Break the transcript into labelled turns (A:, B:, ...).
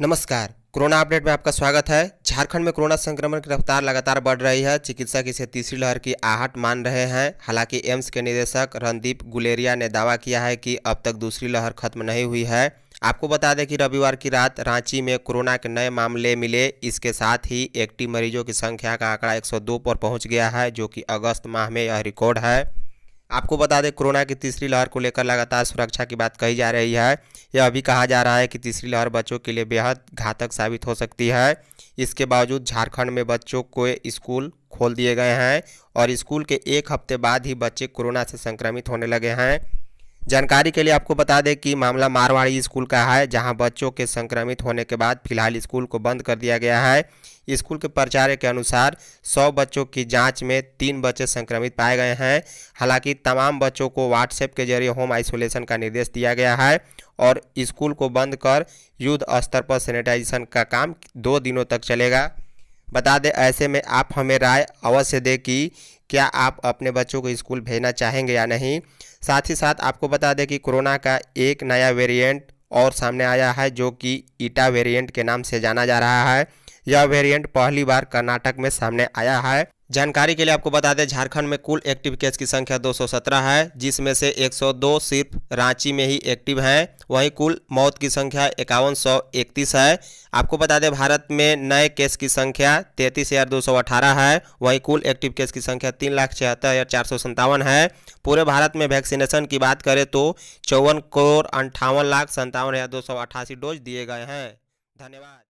A: नमस्कार corona update में आपका स्वागत है झारखंड में कोरोना संक्रमण की रफ्तार लगातार बढ़ रही है चिकित्सक इसे तीसरी लहर की आहट मान रहे हैं हालांकि एम्स के निदेशक रणदीप गुलेरिया ने दावा किया है कि अब तक दूसरी लहर खत्म नहीं हुई है आपको बता दें कि रविवार की रात रांची में कोरोना के नए मामले मिले इसके साथ ही एक्टिव मरीजों की संख्या का आंकड़ा 102 पर पहुंच गया है जो कि अगस्त माह में यह रिकॉर्ड है आपको बता दें कोरोना की तीसरी लहर को लेकर लगातार सुरक्षा की बात कही जा रही है यह अभी कहा जा रहा है कि तीसरी लहर बच्चों के लिए बेहद घातक साबित हो सकती है इसके बावजूद झारखंड में बच्चों को स्कूल खोल दिए गए हैं और स्कूल के एक हफ्ते बाद ही बच्चे कोरोना से संक्रमित होने लगे हैं जानकारी के लिए आपको बता दें कि मामला मारवाड़ी स्कूल का है जहां बच्चों के संक्रमित होने के बाद फिलहाल स्कूल को बंद कर दिया गया है स्कूल के प्रचार्य के अनुसार 100 बच्चों की जांच में तीन बच्चे संक्रमित पाए गए हैं हालांकि तमाम बच्चों को व्हाट्सएप के जरिए होम आइसोलेशन का निर्देश दिया गया है और स्कूल को बंद कर युद्ध स्तर पर सैनिटाइजेशन का काम दो दिनों तक चलेगा बता दें ऐसे में आप हमें राय अवश्य दें कि क्या आप अपने बच्चों को स्कूल भेजना चाहेंगे या नहीं साथ ही साथ आपको बता दें कि कोरोना का एक नया वेरिएंट और सामने आया है जो कि ईटा वेरिएंट के नाम से जाना जा रहा है यह वेरिएंट पहली बार कर्नाटक में सामने आया है जानकारी के लिए आपको बता दें झारखंड में कुल एक्टिव केस की संख्या 217 है जिसमें से 102 सिर्फ रांची में ही एक्टिव हैं वहीं कुल मौत की संख्या इक्यावन है आपको बता दें भारत में नए केस की संख्या तैंतीस है वहीं कुल एक्टिव केस की संख्या तीन लाख छिहत्तर है पूरे भारत में वैक्सीनेशन की बात करें तो चौवन करोड़ अंठावन लाख संतावन हज़ार दो सौ डोज दिए गए हैं धन्यवाद